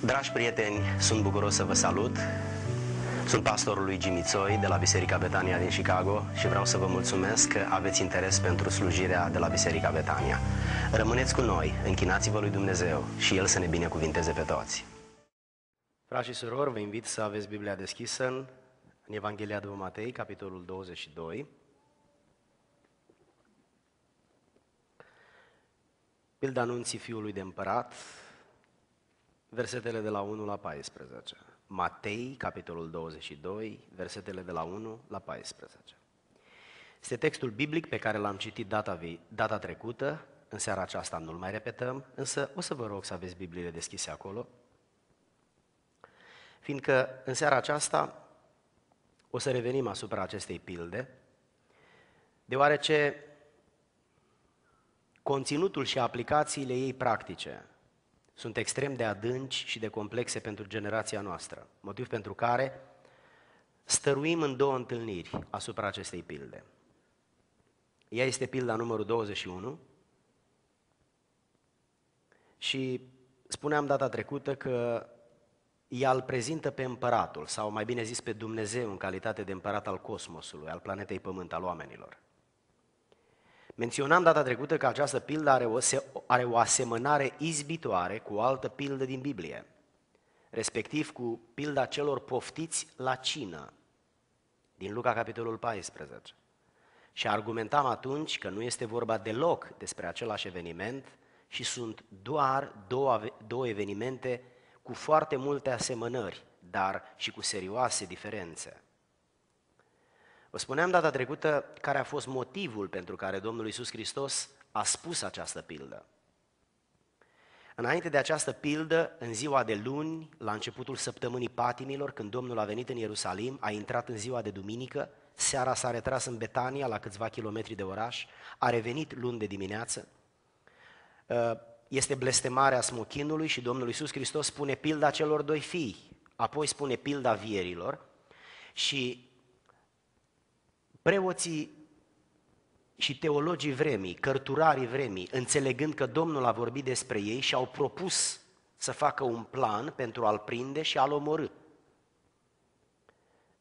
Dragi prieteni, sunt bucuros să vă salut. Sunt pastorul lui Gimițoi de la Biserica Betania din Chicago și vreau să vă mulțumesc că aveți interes pentru slujirea de la Biserica Betania. Rămâneți cu noi, închinați-vă lui Dumnezeu și El să ne binecuvinteze pe toți. Frați și surori, vă invit să aveți Biblia deschisă în Evanghelia după Matei, capitolul 22. Pilda anunții Fiului de Împărat, versetele de la 1 la 14. Matei, capitolul 22, versetele de la 1 la 14. Este textul biblic pe care l-am citit data, vi- data trecută, în seara aceasta nu-l mai repetăm, însă o să vă rog să aveți Bibliile deschise acolo, fiindcă în seara aceasta o să revenim asupra acestei pilde, deoarece conținutul și aplicațiile ei practice sunt extrem de adânci și de complexe pentru generația noastră, motiv pentru care stăruim în două întâlniri asupra acestei pilde. Ea este pilda numărul 21 și spuneam data trecută că ea îl prezintă pe împăratul, sau mai bine zis pe Dumnezeu în calitate de împărat al cosmosului, al planetei Pământ, al oamenilor. Menționam data trecută că această pildă are o, are o asemănare izbitoare cu o altă pildă din Biblie, respectiv cu pilda celor poftiți la cină, din Luca capitolul 14. Și argumentam atunci că nu este vorba deloc despre același eveniment și sunt doar două, două evenimente cu foarte multe asemănări, dar și cu serioase diferențe. Vă spuneam data trecută care a fost motivul pentru care Domnul Iisus Hristos a spus această pildă. Înainte de această pildă, în ziua de luni, la începutul săptămânii patimilor, când Domnul a venit în Ierusalim, a intrat în ziua de duminică, seara s-a retras în Betania, la câțiva kilometri de oraș, a revenit luni de dimineață. Ă, este blestemarea smochinului și Domnul Iisus Hristos spune pilda celor doi fii, apoi spune pilda vierilor și Preoții și teologii vremii, cărturarii vremii, înțelegând că Domnul a vorbit despre ei și au propus să facă un plan pentru a-l prinde și a-l omorâ.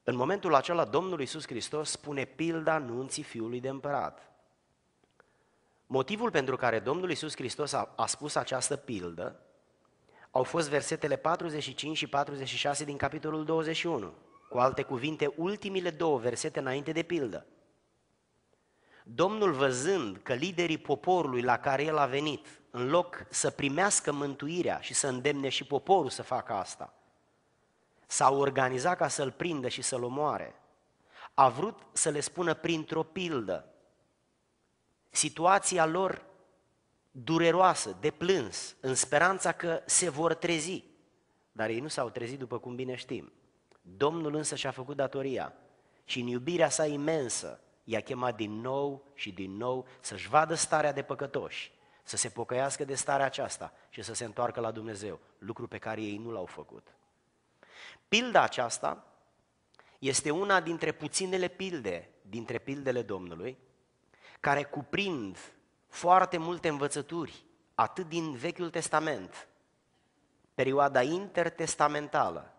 În momentul acela, Domnul Iisus Hristos spune pilda nunții fiului de împărat. Motivul pentru care Domnul Iisus Hristos a, a spus această pildă au fost versetele 45 și 46 din capitolul 21. Cu alte cuvinte, ultimile două versete înainte de pildă. Domnul văzând că liderii poporului la care el a venit, în loc să primească mântuirea și să îndemne și poporul să facă asta, s-au organizat ca să-l prindă și să-l omoare. A vrut să le spună printr-o pildă. Situația lor dureroasă, de plâns, în speranța că se vor trezi. Dar ei nu s-au trezit după cum bine știm. Domnul însă și-a făcut datoria și în iubirea sa imensă i-a chemat din nou și din nou să-și vadă starea de păcătoși, să se pocăiască de starea aceasta și să se întoarcă la Dumnezeu, lucru pe care ei nu l-au făcut. Pilda aceasta este una dintre puținele pilde, dintre pildele Domnului, care cuprind foarte multe învățături, atât din Vechiul Testament, perioada intertestamentală,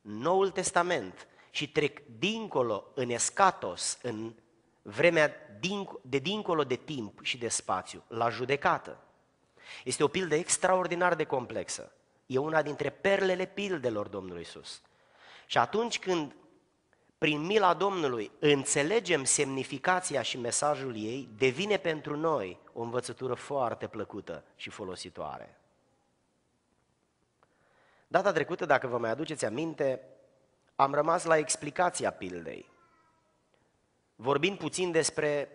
Noul Testament și trec dincolo în escatos, în vremea de dincolo de timp și de spațiu, la judecată. Este o pildă extraordinar de complexă. E una dintre perlele pildelor Domnului Isus. Și atunci când, prin mila Domnului, înțelegem semnificația și mesajul ei, devine pentru noi o învățătură foarte plăcută și folositoare. Data trecută, dacă vă mai aduceți aminte, am rămas la explicația pildei, vorbind puțin despre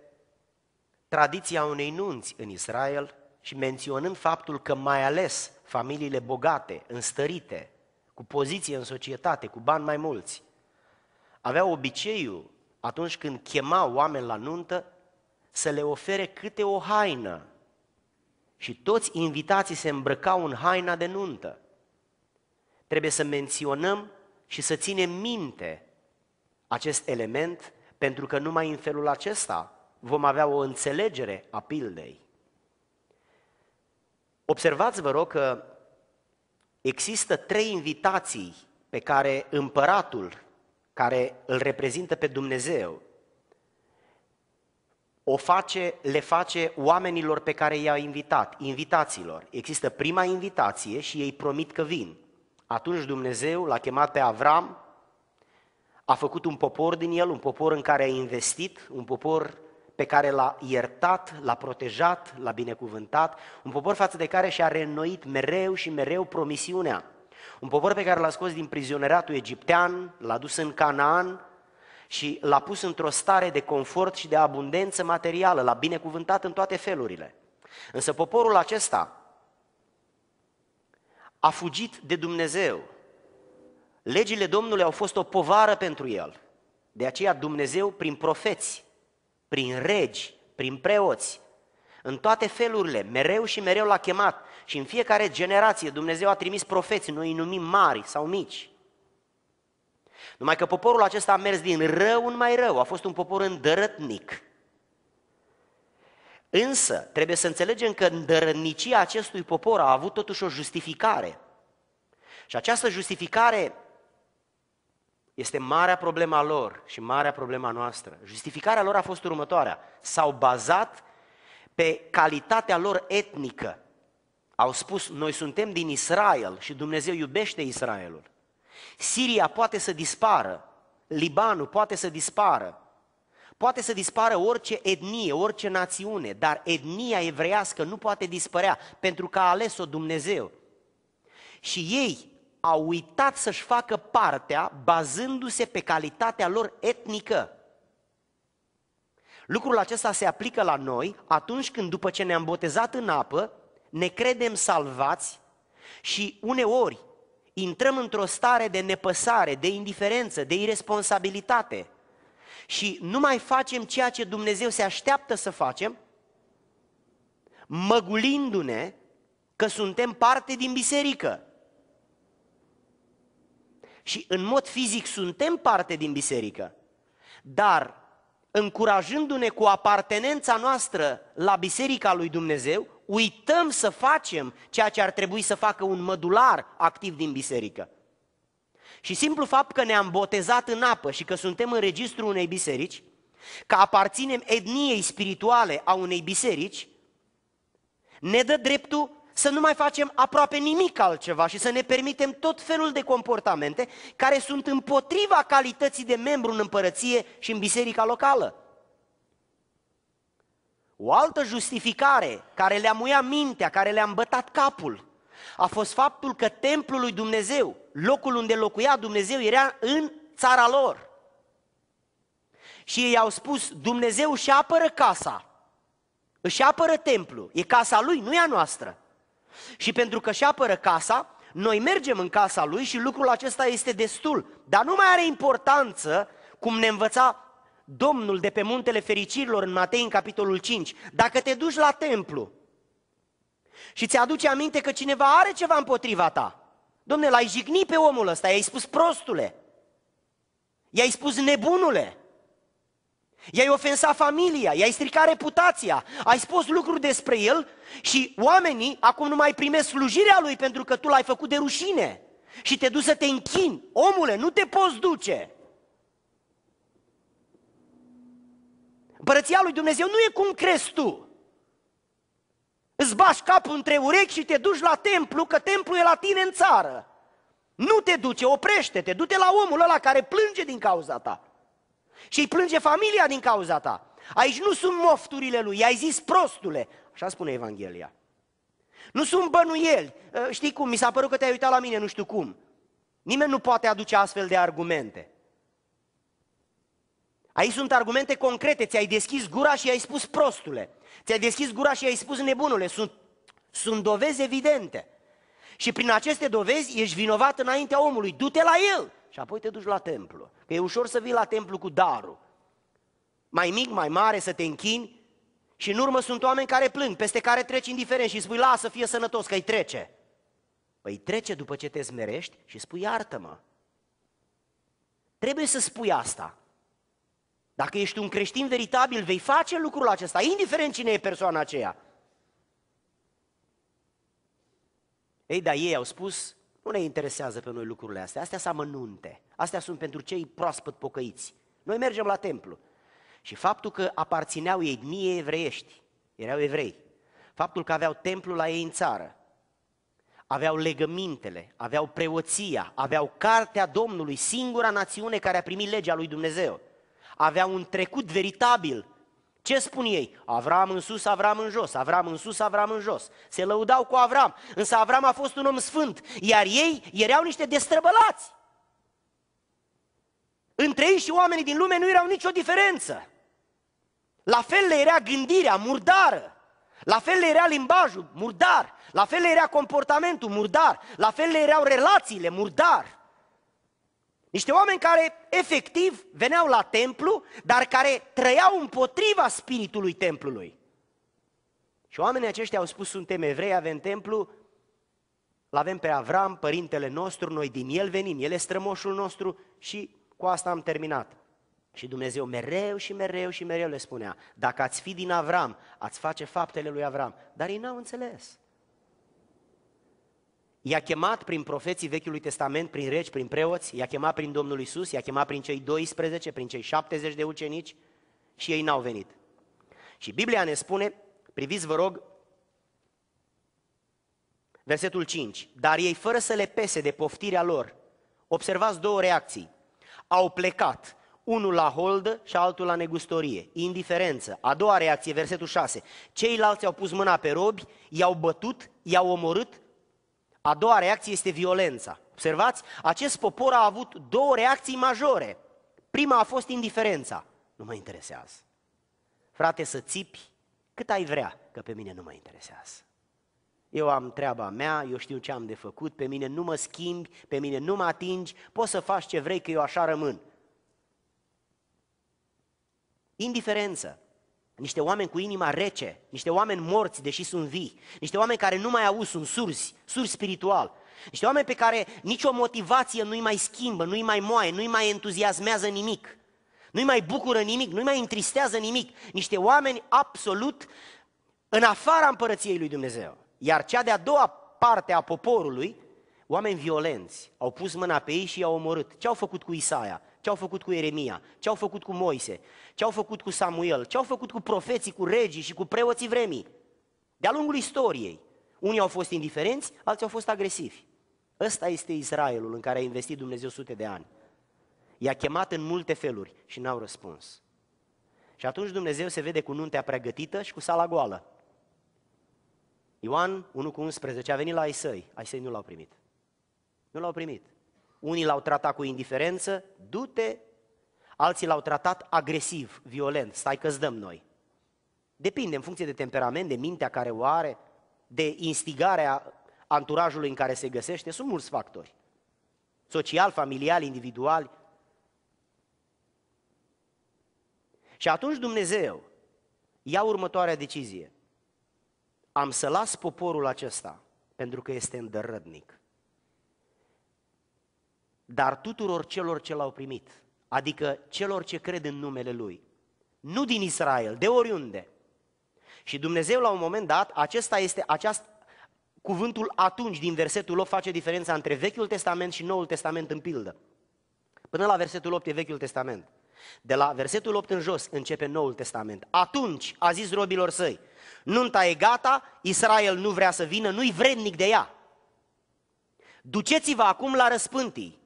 tradiția unei nunți în Israel și menționând faptul că mai ales familiile bogate, înstărite, cu poziție în societate, cu bani mai mulți, aveau obiceiul, atunci când chemau oameni la nuntă, să le ofere câte o haină. Și toți invitații se îmbrăcau în haina de nuntă trebuie să menționăm și să ținem minte acest element, pentru că numai în felul acesta vom avea o înțelegere a pildei. Observați, vă rog, că există trei invitații pe care împăratul, care îl reprezintă pe Dumnezeu, o face, le face oamenilor pe care i-a invitat, invitațiilor. Există prima invitație și ei promit că vin. Atunci Dumnezeu l-a chemat pe Avram, a făcut un popor din el, un popor în care a investit, un popor pe care l-a iertat, l-a protejat, l-a binecuvântat, un popor față de care și-a reînnoit mereu și mereu promisiunea. Un popor pe care l-a scos din prizioneratul egiptean, l-a dus în Canaan și l-a pus într-o stare de confort și de abundență materială, l-a binecuvântat în toate felurile. Însă poporul acesta, a fugit de Dumnezeu. Legile Domnului au fost o povară pentru el. De aceea Dumnezeu, prin profeți, prin regi, prin preoți, în toate felurile, mereu și mereu l-a chemat și în fiecare generație Dumnezeu a trimis profeți, noi îi numim mari sau mici. Numai că poporul acesta a mers din rău în mai rău, a fost un popor îndărătnic, Însă, trebuie să înțelegem că îndărătnicia acestui popor a avut totuși o justificare. Și această justificare este marea problema lor și marea problema noastră. Justificarea lor a fost următoarea. S-au bazat pe calitatea lor etnică. Au spus, noi suntem din Israel și Dumnezeu iubește Israelul. Siria poate să dispară, Libanul poate să dispară, Poate să dispară orice etnie, orice națiune, dar etnia evreiască nu poate dispărea pentru că a ales-o Dumnezeu. Și ei au uitat să-și facă partea bazându-se pe calitatea lor etnică. Lucrul acesta se aplică la noi atunci când după ce ne-am botezat în apă, ne credem salvați și uneori intrăm într-o stare de nepăsare, de indiferență, de irresponsabilitate – și nu mai facem ceea ce Dumnezeu se așteaptă să facem, măgulindu-ne că suntem parte din biserică. Și în mod fizic suntem parte din biserică, dar încurajându-ne cu apartenența noastră la biserica lui Dumnezeu, uităm să facem ceea ce ar trebui să facă un mădular activ din biserică. Și simplu fapt că ne-am botezat în apă și că suntem în registru unei biserici, că aparținem etniei spirituale a unei biserici, ne dă dreptul să nu mai facem aproape nimic altceva și să ne permitem tot felul de comportamente care sunt împotriva calității de membru în împărăție și în biserica locală. O altă justificare care le-a muia mintea, care le-a îmbătat capul, a fost faptul că templul lui Dumnezeu, locul unde locuia Dumnezeu, era în țara lor. Și ei au spus, Dumnezeu își apără casa, își apără templul, e casa lui, nu e a noastră. Și pentru că își apără casa, noi mergem în casa lui și lucrul acesta este destul, dar nu mai are importanță cum ne învăța Domnul de pe muntele fericirilor în Matei în capitolul 5. Dacă te duci la templu, și ți-aduce aminte că cineva are ceva împotriva ta. Domne, l-ai jignit pe omul ăsta, i-ai spus prostule, i-ai spus nebunule, i-ai ofensat familia, i-ai stricat reputația, ai spus lucruri despre el și oamenii acum nu mai primesc slujirea lui pentru că tu l-ai făcut de rușine și te duci să te închini. Omule, nu te poți duce. Împărăția lui Dumnezeu nu e cum crezi tu. Îți bași capul între urechi și te duci la templu, că templu e la tine în țară. Nu te duce, oprește-te, du-te la omul ăla care plânge din cauza ta. Și îi plânge familia din cauza ta. Aici nu sunt mofturile lui, i-ai zis prostule. Așa spune Evanghelia. Nu sunt bănuieli. Ă, știi cum, mi s-a părut că te-ai uitat la mine, nu știu cum. Nimeni nu poate aduce astfel de argumente. Aici sunt argumente concrete, ți-ai deschis gura și ai spus prostule. Ți-ai deschis gura și ai spus nebunule, sunt, sunt dovezi evidente. Și prin aceste dovezi ești vinovat înaintea omului, du-te la el și apoi te duci la templu. Că e ușor să vii la templu cu darul. Mai mic, mai mare, să te închini și în urmă sunt oameni care plâng, peste care treci indiferent și spui, lasă, fie sănătos, că îi trece. Păi trece după ce te smerești și spui, iartă-mă. Trebuie să spui asta. Dacă ești un creștin veritabil, vei face lucrul acesta, indiferent cine e persoana aceea. Ei, dar ei au spus, nu ne interesează pe noi lucrurile astea, astea sunt amănunte, astea sunt pentru cei proaspăt pocăiți. Noi mergem la templu. Și faptul că aparțineau mie evreiești, erau evrei, faptul că aveau templu la ei în țară, aveau legămintele, aveau preoția, aveau cartea Domnului, singura națiune care a primit legea lui Dumnezeu avea un trecut veritabil. Ce spun ei? Avram în sus, Avram în jos, Avram în sus, Avram în jos. Se lăudau cu Avram, însă Avram a fost un om sfânt, iar ei erau niște destrăbălați. Între ei și oamenii din lume nu erau nicio diferență. La fel le era gândirea murdară, la fel le era limbajul murdar, la fel le era comportamentul murdar, la fel le erau relațiile murdar. Niște oameni care efectiv veneau la templu, dar care trăiau împotriva spiritului templului. Și oamenii aceștia au spus, suntem evrei, avem templu, îl avem pe Avram, părintele nostru, noi din el venim, el e strămoșul nostru și cu asta am terminat. Și Dumnezeu mereu și mereu și mereu le spunea, dacă ați fi din Avram, ați face faptele lui Avram. Dar ei n-au înțeles. I-a chemat prin profeții Vechiului Testament, prin regi, prin preoți, i-a chemat prin Domnul Isus, i-a chemat prin cei 12, prin cei 70 de ucenici și ei n-au venit. Și Biblia ne spune, priviți vă rog, versetul 5, dar ei fără să le pese de poftirea lor, observați două reacții, au plecat, unul la holdă și altul la negustorie, indiferență. A doua reacție, versetul 6, ceilalți au pus mâna pe robi, i-au bătut, i-au omorât a doua reacție este violența. Observați, acest popor a avut două reacții majore. Prima a fost indiferența. Nu mă interesează. Frate, să țipi cât ai vrea, că pe mine nu mă interesează. Eu am treaba mea, eu știu ce am de făcut, pe mine nu mă schimbi, pe mine nu mă atingi, poți să faci ce vrei că eu așa rămân. Indiferență. Niște oameni cu inima rece, niște oameni morți, deși sunt vii, niște oameni care nu mai au sunt surzi, surzi spiritual, niște oameni pe care nicio motivație nu-i mai schimbă, nu-i mai moaie, nu-i mai entuziasmează nimic, nu-i mai bucură nimic, nu-i mai întristează nimic, niște oameni absolut în afara împărăției lui Dumnezeu. Iar cea de-a doua parte a poporului, oameni violenți, au pus mâna pe ei și i-au omorât. Ce au făcut cu Isaia? ce au făcut cu Eremia, ce au făcut cu Moise, ce au făcut cu Samuel, ce au făcut cu profeții, cu regii și cu preoții vremii. De-a lungul istoriei, unii au fost indiferenți, alții au fost agresivi. Ăsta este Israelul în care a investit Dumnezeu sute de ani. I-a chemat în multe feluri și n-au răspuns. Și atunci Dumnezeu se vede cu nuntea pregătită și cu sala goală. Ioan 1 cu 11 a venit la ai săi, ai săi nu l-au primit. Nu l-au primit. Unii l-au tratat cu indiferență, du-te, alții l-au tratat agresiv, violent, stai că-ți dăm noi. Depinde în funcție de temperament, de mintea care o are, de instigarea anturajului în care se găsește, sunt mulți factori. Social, familial, individual. Și atunci Dumnezeu ia următoarea decizie. Am să las poporul acesta pentru că este îndărădnic dar tuturor celor ce l-au primit, adică celor ce cred în numele Lui. Nu din Israel, de oriunde. Și Dumnezeu la un moment dat, acesta este, aceast, cuvântul atunci din versetul 8 face diferența între Vechiul Testament și Noul Testament în pildă. Până la versetul 8 e Vechiul Testament. De la versetul 8 în jos începe Noul Testament. Atunci a zis robilor săi, nunta e gata, Israel nu vrea să vină, nu-i vrednic de ea. Duceți-vă acum la răspântii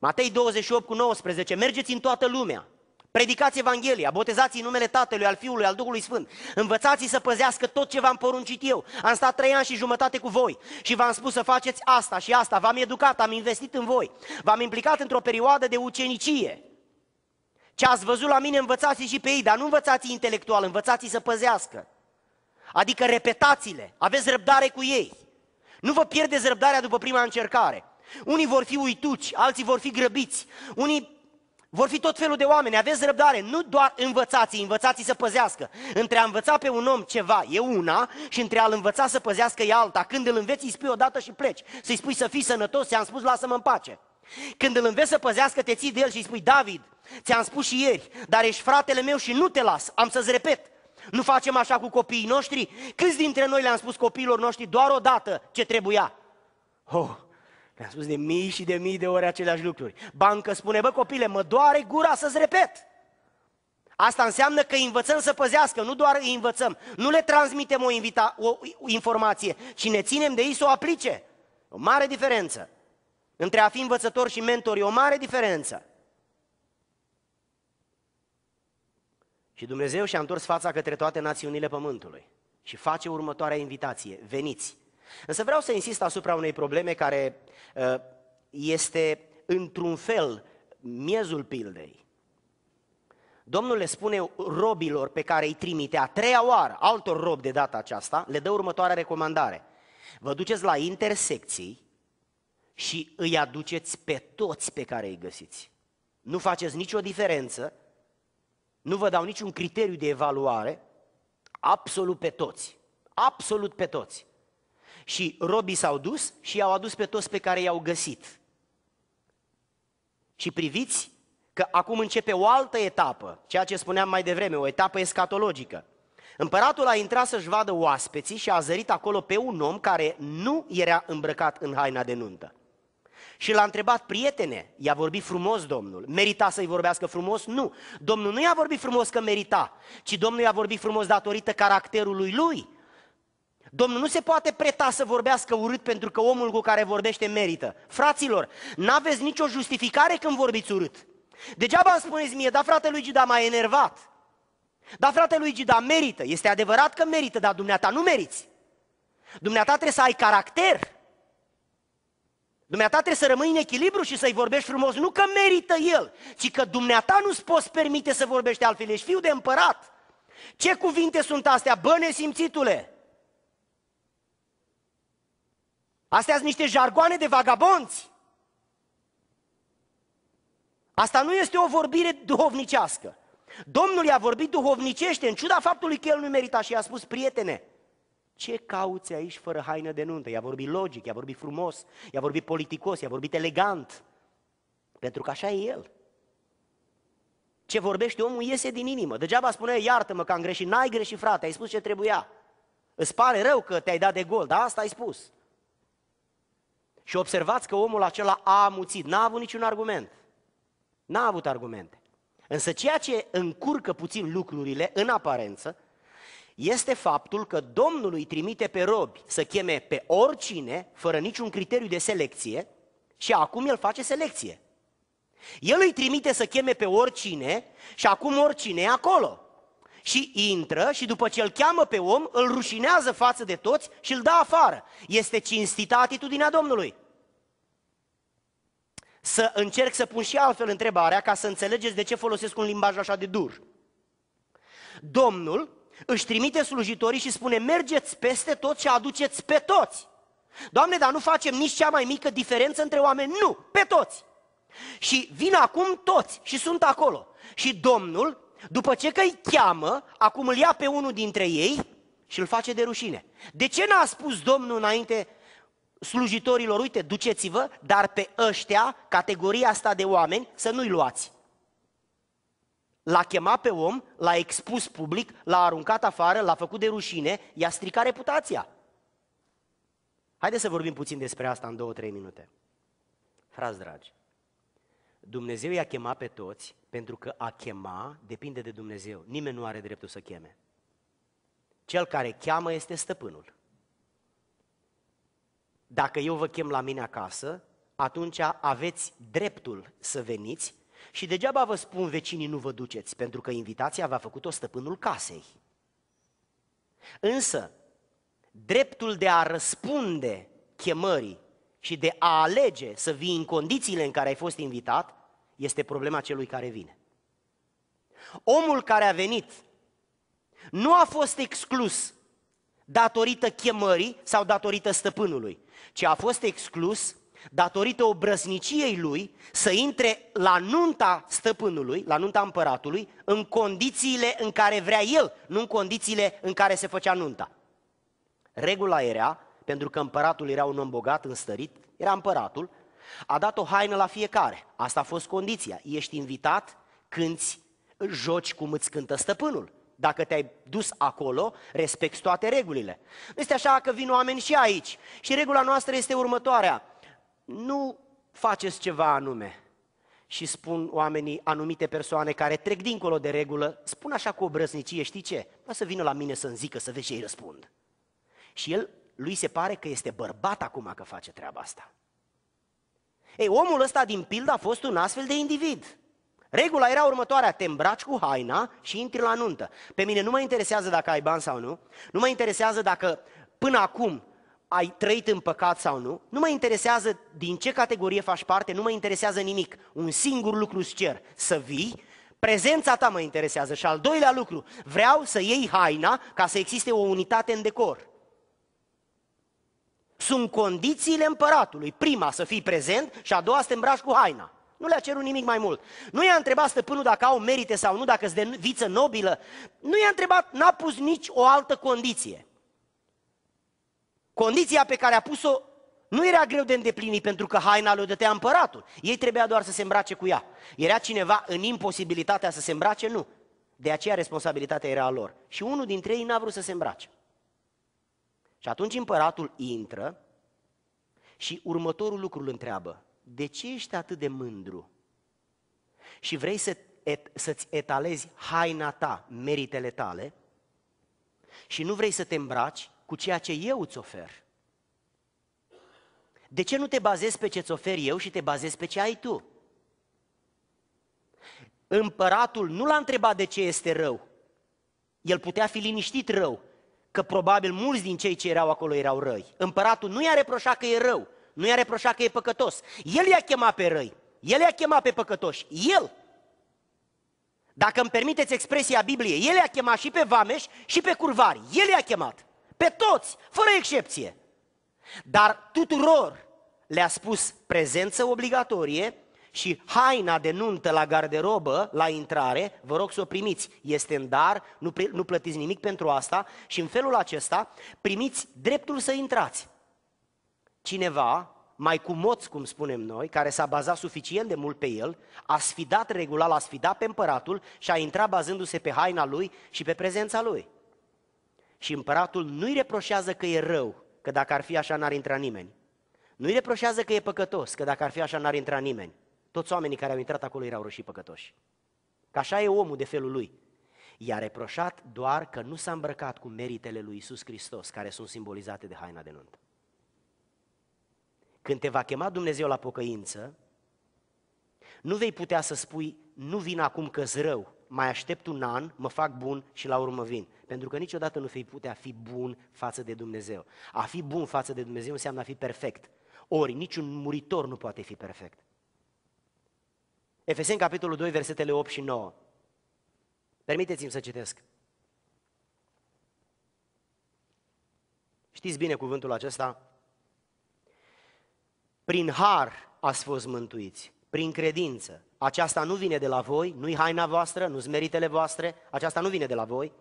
Matei 28 cu 19, mergeți în toată lumea, predicați Evanghelia, botezați în numele Tatălui, al Fiului, al Duhului Sfânt, învățați să păzească tot ce v-am poruncit eu. Am stat trei ani și jumătate cu voi și v-am spus să faceți asta și asta, v-am educat, am investit în voi, v-am implicat într-o perioadă de ucenicie. Ce ați văzut la mine învățați și pe ei, dar nu învățați intelectual, învățați să păzească. Adică repetați-le, aveți răbdare cu ei. Nu vă pierdeți răbdarea după prima încercare. Unii vor fi uituci, alții vor fi grăbiți, unii vor fi tot felul de oameni, aveți răbdare, nu doar învățați, învățați să păzească. Între a învăța pe un om ceva e una și între a-l învăța să păzească e alta. Când îl înveți, îi spui odată și pleci. Să-i spui să fii sănătos, i-am spus lasă-mă în pace. Când îl înveți să păzească, te ții de el și îi spui, David, ți-am spus și ieri, dar ești fratele meu și nu te las, am să-ți repet. Nu facem așa cu copiii noștri? Câți dintre noi le-am spus copiilor noștri doar o dată ce trebuia? Oh, le-am spus de mii și de mii de ori aceleași lucruri. Bancă spune, bă copile, mă doare gura să-ți repet. Asta înseamnă că îi învățăm să păzească, nu doar îi învățăm. Nu le transmitem o, invita, o informație, ci ne ținem de ei să o aplice. O mare diferență. Între a fi învățător și mentor e o mare diferență. Și Dumnezeu și-a întors fața către toate națiunile pământului și face următoarea invitație. Veniți, Însă vreau să insist asupra unei probleme care ă, este într-un fel miezul pildei. Domnul le spune robilor pe care îi trimite a treia oară, altor rob de data aceasta, le dă următoarea recomandare. Vă duceți la intersecții și îi aduceți pe toți pe care îi găsiți. Nu faceți nicio diferență, nu vă dau niciun criteriu de evaluare, absolut pe toți. Absolut pe toți. Și robii s-au dus și i-au adus pe toți pe care i-au găsit. Și priviți că acum începe o altă etapă, ceea ce spuneam mai devreme, o etapă escatologică. Împăratul a intrat să-și vadă oaspeții și a zărit acolo pe un om care nu era îmbrăcat în haina de nuntă. Și l-a întrebat, prietene, i-a vorbit frumos domnul, merita să-i vorbească frumos? Nu, domnul nu i-a vorbit frumos că merita, ci domnul i-a vorbit frumos datorită caracterului lui, Domnul nu se poate preta să vorbească urât pentru că omul cu care vorbește merită. Fraților, n-aveți nicio justificare când vorbiți urât. Degeaba îmi spuneți mie, da frate lui Gida m-a enervat. Da frate lui Gida merită. Este adevărat că merită, dar dumneata nu meriți. Dumneata trebuie să ai caracter. Dumneata trebuie să rămâi în echilibru și să-i vorbești frumos. Nu că merită el, ci că dumneata nu-ți poți permite să vorbești altfel. Ești fiu de împărat. Ce cuvinte sunt astea? Bă, nesimțitule! Astea sunt niște jargoane de vagabonți. Asta nu este o vorbire duhovnicească. Domnul i-a vorbit duhovnicește, în ciuda faptului că el nu merita și i-a spus, prietene, ce cauți aici fără haină de nuntă? I-a vorbit logic, i-a vorbit frumos, i-a vorbit politicos, i-a vorbit elegant. Pentru că așa e el. Ce vorbește omul iese din inimă. Degeaba spune, iartă-mă că am greșit, n-ai greșit frate, ai spus ce trebuia. Îți pare rău că te-ai dat de gol, dar asta ai spus. Și observați că omul acela a amuțit, n-a avut niciun argument. N-a avut argumente. Însă ceea ce încurcă puțin lucrurile în aparență este faptul că Domnul îi trimite pe robi să cheme pe oricine, fără niciun criteriu de selecție, și acum el face selecție. El îi trimite să cheme pe oricine și acum oricine e acolo și intră și după ce îl cheamă pe om, îl rușinează față de toți și îl dă afară. Este cinstită atitudinea Domnului. Să încerc să pun și altfel întrebarea ca să înțelegeți de ce folosesc un limbaj așa de dur. Domnul își trimite slujitorii și spune mergeți peste tot și aduceți pe toți. Doamne, dar nu facem nici cea mai mică diferență între oameni. Nu, pe toți. Și vin acum toți și sunt acolo. Și Domnul după ce că îi cheamă, acum îl ia pe unul dintre ei și îl face de rușine. De ce n-a spus Domnul înainte slujitorilor, uite, duceți-vă, dar pe ăștia, categoria asta de oameni, să nu-i luați. L-a chemat pe om, l-a expus public, l-a aruncat afară, l-a făcut de rușine, i-a stricat reputația. Haideți să vorbim puțin despre asta în două, trei minute. Frați dragi, Dumnezeu i-a chemat pe toți, pentru că a chema depinde de Dumnezeu. Nimeni nu are dreptul să cheme. Cel care cheamă este stăpânul. Dacă eu vă chem la mine acasă, atunci aveți dreptul să veniți și degeaba vă spun vecinii nu vă duceți, pentru că invitația v-a făcut-o stăpânul casei. Însă, dreptul de a răspunde chemării și de a alege să vii în condițiile în care ai fost invitat, este problema celui care vine. Omul care a venit nu a fost exclus datorită chemării sau datorită stăpânului, ci a fost exclus datorită obrăzniciei lui să intre la nunta stăpânului, la nunta împăratului, în condițiile în care vrea el, nu în condițiile în care se făcea nunta. Regula era, pentru că împăratul era un om bogat, înstărit, era împăratul, a dat o haină la fiecare. Asta a fost condiția. Ești invitat, cânti, joci cum îți cântă stăpânul. Dacă te-ai dus acolo, respecti toate regulile. Nu este așa că vin oameni și aici. Și regula noastră este următoarea. Nu faceți ceva anume. Și spun oamenii, anumite persoane care trec dincolo de regulă, spun așa cu obrăznicie, știi ce? Vă să vină la mine să-mi zică, să vezi ce îi răspund. Și el, lui se pare că este bărbat acum că face treaba asta. Ei, omul ăsta din pildă a fost un astfel de individ. Regula era următoarea, te îmbraci cu haina și intri la nuntă. Pe mine nu mă interesează dacă ai bani sau nu, nu mă interesează dacă până acum ai trăit în păcat sau nu, nu mă interesează din ce categorie faci parte, nu mă interesează nimic. Un singur lucru îți cer, să vii, prezența ta mă interesează. Și al doilea lucru, vreau să iei haina ca să existe o unitate în decor. Sunt condițiile împăratului. Prima, să fii prezent și a doua, să te îmbraci cu haina. Nu le-a cerut nimic mai mult. Nu i-a întrebat stăpânul dacă au merite sau nu, dacă sunt de viță nobilă. Nu i-a întrebat, n-a pus nici o altă condiție. Condiția pe care a pus-o nu era greu de îndeplinit pentru că haina le-o dătea împăratul. Ei trebuia doar să se îmbrace cu ea. Era cineva în imposibilitatea să se îmbrace? Nu. De aceea responsabilitatea era a lor. Și unul dintre ei n-a vrut să se îmbrace. Și atunci împăratul intră și următorul lucru îl întreabă. De ce ești atât de mândru? Și vrei să, et, să-ți etalezi haina ta, meritele tale, și nu vrei să te îmbraci cu ceea ce eu îți ofer. De ce nu te bazezi pe ce îți ofer eu și te bazezi pe ce ai tu? Împăratul nu l-a întrebat de ce este rău. El putea fi liniștit rău, că probabil mulți din cei ce erau acolo erau răi. Împăratul nu i-a reproșat că e rău, nu i-a reproșat că e păcătos. El i-a chemat pe răi, el i-a chemat pe păcătoși, el. Dacă îmi permiteți expresia Bibliei, el i-a chemat și pe vameș și pe curvari, el i-a chemat. Pe toți, fără excepție. Dar tuturor le-a spus prezență obligatorie și haina de nuntă la garderobă, la intrare, vă rog să o primiți. Este în dar, nu, nu plătiți nimic pentru asta și în felul acesta primiți dreptul să intrați. Cineva, mai cu moț, cum spunem noi, care s-a bazat suficient de mult pe el, a sfidat regula, l-a sfidat pe împăratul și a intrat bazându-se pe haina lui și pe prezența lui. Și împăratul nu-i reproșează că e rău, că dacă ar fi așa n-ar intra nimeni. Nu-i reproșează că e păcătos, că dacă ar fi așa n-ar intra nimeni. Toți oamenii care au intrat acolo erau roșii păcătoși. Că așa e omul de felul lui. I-a reproșat doar că nu s-a îmbrăcat cu meritele lui Isus Hristos, care sunt simbolizate de haina de nuntă. Când te va chema Dumnezeu la pocăință, nu vei putea să spui, nu vin acum că rău, mai aștept un an, mă fac bun și la urmă vin. Pentru că niciodată nu vei putea fi bun față de Dumnezeu. A fi bun față de Dumnezeu înseamnă a fi perfect. Ori niciun muritor nu poate fi perfect. Efeseni, capitolul 2, versetele 8 și 9. Permiteți-mi să citesc. Știți bine cuvântul acesta? Prin har ați fost mântuiți, prin credință. Aceasta nu vine de la voi, nu-i haina voastră, nu-s meritele voastre, aceasta nu vine de la voi,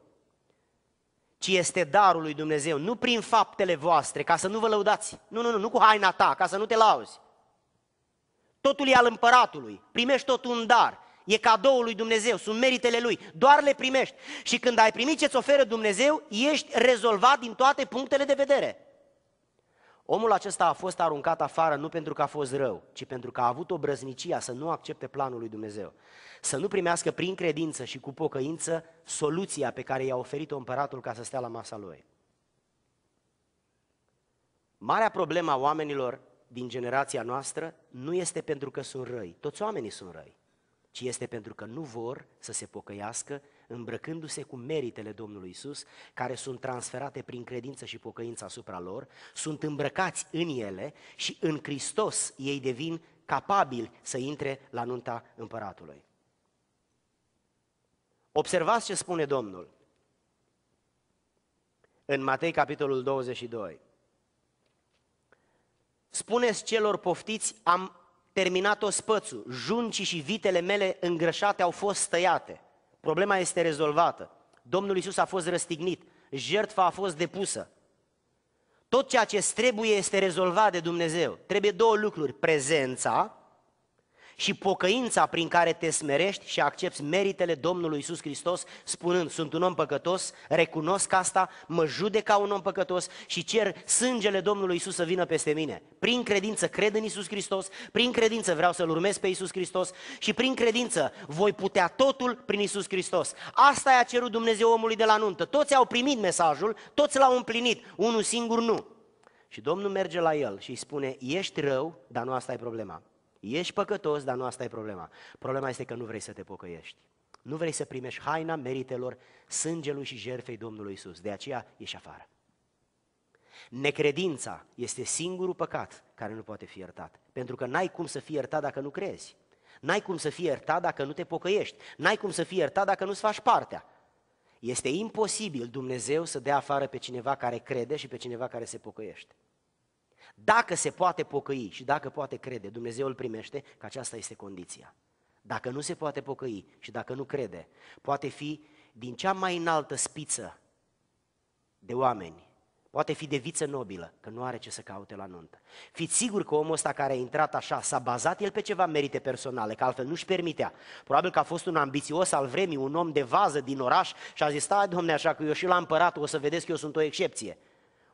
ci este darul lui Dumnezeu, nu prin faptele voastre, ca să nu vă lăudați. Nu, nu, nu, nu cu haina ta, ca să nu te lauzi. Totul e al împăratului, primești tot un dar, e cadoul lui Dumnezeu, sunt meritele lui, doar le primești. Și când ai primit ce-ți oferă Dumnezeu, ești rezolvat din toate punctele de vedere. Omul acesta a fost aruncat afară nu pentru că a fost rău, ci pentru că a avut o brăznicia să nu accepte planul lui Dumnezeu, să nu primească prin credință și cu pocăință soluția pe care i-a oferit-o împăratul ca să stea la masa lui. Marea problemă a oamenilor din generația noastră nu este pentru că sunt răi, toți oamenii sunt răi, ci este pentru că nu vor să se pocăiască îmbrăcându-se cu meritele Domnului Isus, care sunt transferate prin credință și pocăință asupra lor, sunt îmbrăcați în ele și în Hristos ei devin capabili să intre la nunta împăratului. Observați ce spune Domnul în Matei capitolul 22. Spuneți celor poftiți, am terminat o spățu, juncii și vitele mele îngrășate au fost tăiate. Problema este rezolvată. Domnul Isus a fost răstignit, jertfa a fost depusă. Tot ceea ce trebuie este rezolvat de Dumnezeu. Trebuie două lucruri, prezența și pocăința prin care te smerești și accepti meritele Domnului Isus Hristos, spunând, sunt un om păcătos, recunosc asta, mă judec ca un om păcătos și cer sângele Domnului Isus să vină peste mine. Prin credință cred în Isus Hristos, prin credință vreau să-L urmez pe Isus Hristos și prin credință voi putea totul prin Isus Hristos. Asta i-a cerut Dumnezeu omului de la nuntă. Toți au primit mesajul, toți l-au împlinit, unul singur nu. Și Domnul merge la el și îi spune, ești rău, dar nu asta e problema. Ești păcătos, dar nu asta e problema. Problema este că nu vrei să te pocăiești. Nu vrei să primești haina meritelor sângelui și jertfei Domnului Isus. De aceea ieși afară. Necredința este singurul păcat care nu poate fi iertat. Pentru că n-ai cum să fii iertat dacă nu crezi. N-ai cum să fii iertat dacă nu te pocăiești. N-ai cum să fii iertat dacă nu-ți faci partea. Este imposibil Dumnezeu să dea afară pe cineva care crede și pe cineva care se pocăiește dacă se poate pocăi și dacă poate crede, Dumnezeu îl primește, că aceasta este condiția. Dacă nu se poate pocăi și dacă nu crede, poate fi din cea mai înaltă spiță de oameni, poate fi de viță nobilă, că nu are ce să caute la nuntă. Fiți sigur că omul ăsta care a intrat așa s-a bazat el pe ceva merite personale, că altfel nu-și permitea. Probabil că a fost un ambițios al vremii, un om de vază din oraș și a zis, stai domne așa că eu și la împăratul, o să vedeți că eu sunt o excepție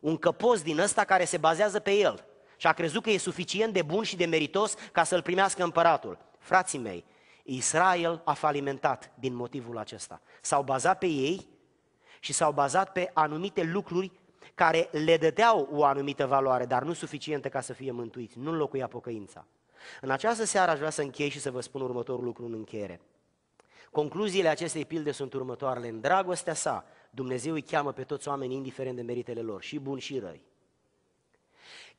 un căpos din ăsta care se bazează pe el și a crezut că e suficient de bun și de meritos ca să-l primească împăratul. Frații mei, Israel a falimentat din motivul acesta. S-au bazat pe ei și s-au bazat pe anumite lucruri care le dădeau o anumită valoare, dar nu suficientă ca să fie mântuiți. Nu înlocuia pocăința. În această seară aș vrea să închei și să vă spun următorul lucru în încheiere. Concluziile acestei pilde sunt următoarele. În dragostea sa, Dumnezeu îi cheamă pe toți oamenii indiferent de meritele lor, și buni și răi.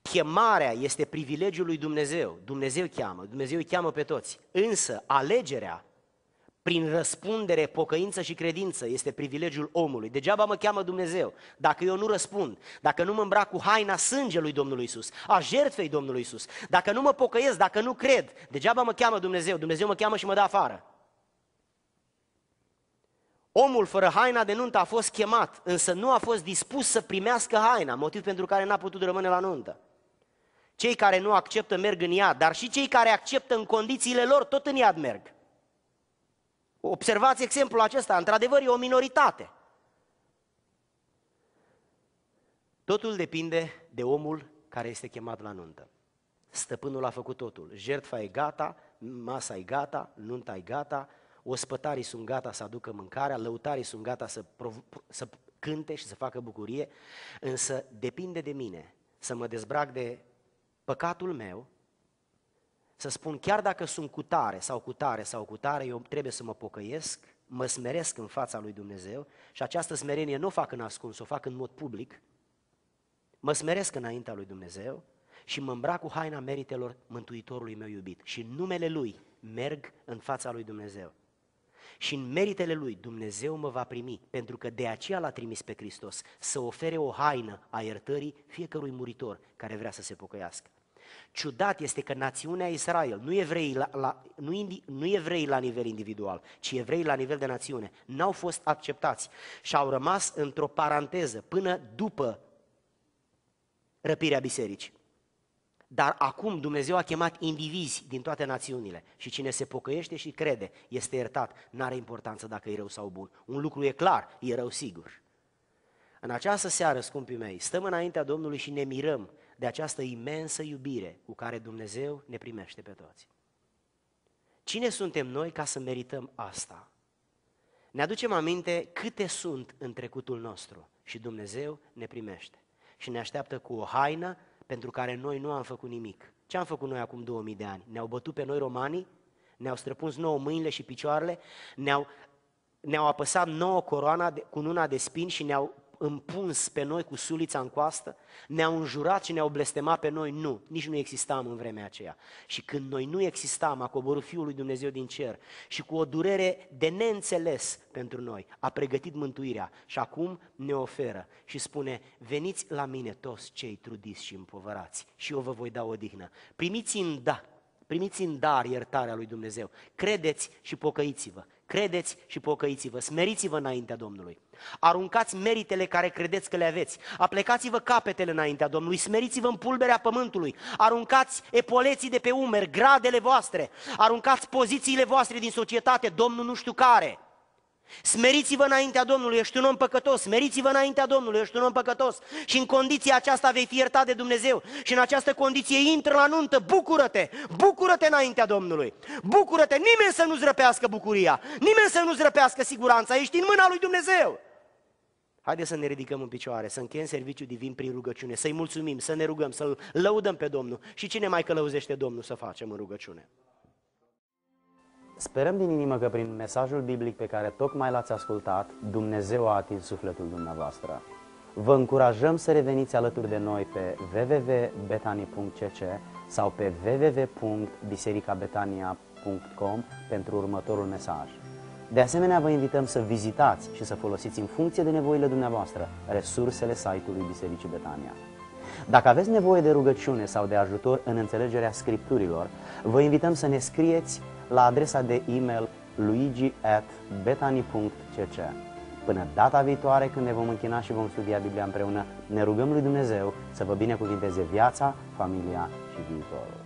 Chemarea este privilegiul lui Dumnezeu. Dumnezeu cheamă, Dumnezeu îi cheamă pe toți. Însă alegerea prin răspundere, pocăință și credință este privilegiul omului. Degeaba mă cheamă Dumnezeu dacă eu nu răspund, dacă nu mă îmbrac cu haina sângelui Domnului Isus, a jertfei Domnului Isus, dacă nu mă pocăiesc, dacă nu cred, degeaba mă cheamă Dumnezeu. Dumnezeu mă cheamă și mă dă afară. Omul fără haina de nuntă a fost chemat, însă nu a fost dispus să primească haina, motiv pentru care n-a putut rămâne la nuntă. Cei care nu acceptă merg în iad, dar și cei care acceptă în condițiile lor tot în iad merg. Observați exemplul acesta, într-adevăr e o minoritate. Totul depinde de omul care este chemat la nuntă. Stăpânul a făcut totul, jertfa e gata, masa e gata, nunta e gata, ospătarii sunt gata să aducă mâncarea, lăutarii sunt gata să, prov- să cânte și să facă bucurie, însă depinde de mine să mă dezbrac de păcatul meu, să spun chiar dacă sunt cu tare sau cu tare sau cu tare, eu trebuie să mă pocăiesc, mă smeresc în fața lui Dumnezeu și această smerenie nu o fac în ascuns, o fac în mod public, mă smeresc înaintea lui Dumnezeu și mă îmbrac cu haina meritelor Mântuitorului meu iubit și în numele Lui merg în fața lui Dumnezeu și în meritele lui Dumnezeu mă va primi, pentru că de aceea l-a trimis pe Hristos să ofere o haină a iertării fiecărui muritor care vrea să se pocăiască. Ciudat este că națiunea Israel, nu evrei la, la, nu, indi, nu evrei la nivel individual, ci evrei la nivel de națiune, n-au fost acceptați și au rămas într-o paranteză până după răpirea bisericii. Dar acum Dumnezeu a chemat indivizi din toate națiunile și cine se pocăiește și crede este iertat. N-are importanță dacă e rău sau bun. Un lucru e clar, e rău sigur. În această seară, scumpii mei, stăm înaintea Domnului și ne mirăm de această imensă iubire cu care Dumnezeu ne primește pe toți. Cine suntem noi ca să merităm asta? Ne aducem aminte câte sunt în trecutul nostru și Dumnezeu ne primește și ne așteaptă cu o haină pentru care noi nu am făcut nimic. Ce am făcut noi acum 2000 de ani? Ne-au bătut pe noi romanii, ne-au străpuns nouă mâinile și picioarele, ne-au, ne-au apăsat nouă coroana de, cu una de spin și ne-au împuns pe noi cu sulița în coastă? Ne-au înjurat și ne-au blestemat pe noi? Nu, nici nu existam în vremea aceea. Și când noi nu existam, a coborât Fiul lui Dumnezeu din cer și cu o durere de neînțeles pentru noi, a pregătit mântuirea și acum ne oferă și spune, veniți la mine toți cei trudiți și împovărați și eu vă voi da dihnă. Primiți în da, primiți în dar iertarea lui Dumnezeu, credeți și pocăiți-vă. Credeți și pocăiți-vă, smeriți-vă înaintea Domnului. Aruncați meritele care credeți că le aveți. Aplecați-vă capetele înaintea Domnului, smeriți-vă în pulberea pământului. Aruncați epoleții de pe umeri, gradele voastre. Aruncați pozițiile voastre din societate, Domnul nu știu care. Smeriți-vă înaintea Domnului, ești un om păcătos, smeriți-vă înaintea Domnului, ești un om păcătos și în condiția aceasta vei fi iertat de Dumnezeu și în această condiție intră la nuntă, bucură-te, bucură-te înaintea Domnului, bucură-te, nimeni să nu-ți răpească bucuria, nimeni să nu-ți răpească siguranța, ești în mâna lui Dumnezeu. Haideți să ne ridicăm în picioare, să încheiem serviciul divin prin rugăciune, să-i mulțumim, să ne rugăm, să-L lăudăm pe Domnul și cine mai călăuzește Domnul să facem în rugăciune. Sperăm din inimă că prin mesajul biblic pe care tocmai l-ați ascultat, Dumnezeu a atins sufletul dumneavoastră. Vă încurajăm să reveniți alături de noi pe www.betani.cc sau pe www.bisericabetania.com pentru următorul mesaj. De asemenea, vă invităm să vizitați și să folosiți în funcție de nevoile dumneavoastră resursele site-ului Bisericii Betania. Dacă aveți nevoie de rugăciune sau de ajutor în înțelegerea Scripturilor, vă invităm să ne scrieți la adresa de e-mail luigi.betani.cc Până data viitoare, când ne vom închina și vom studia Biblia împreună, ne rugăm lui Dumnezeu să vă binecuvinteze viața, familia și viitorul.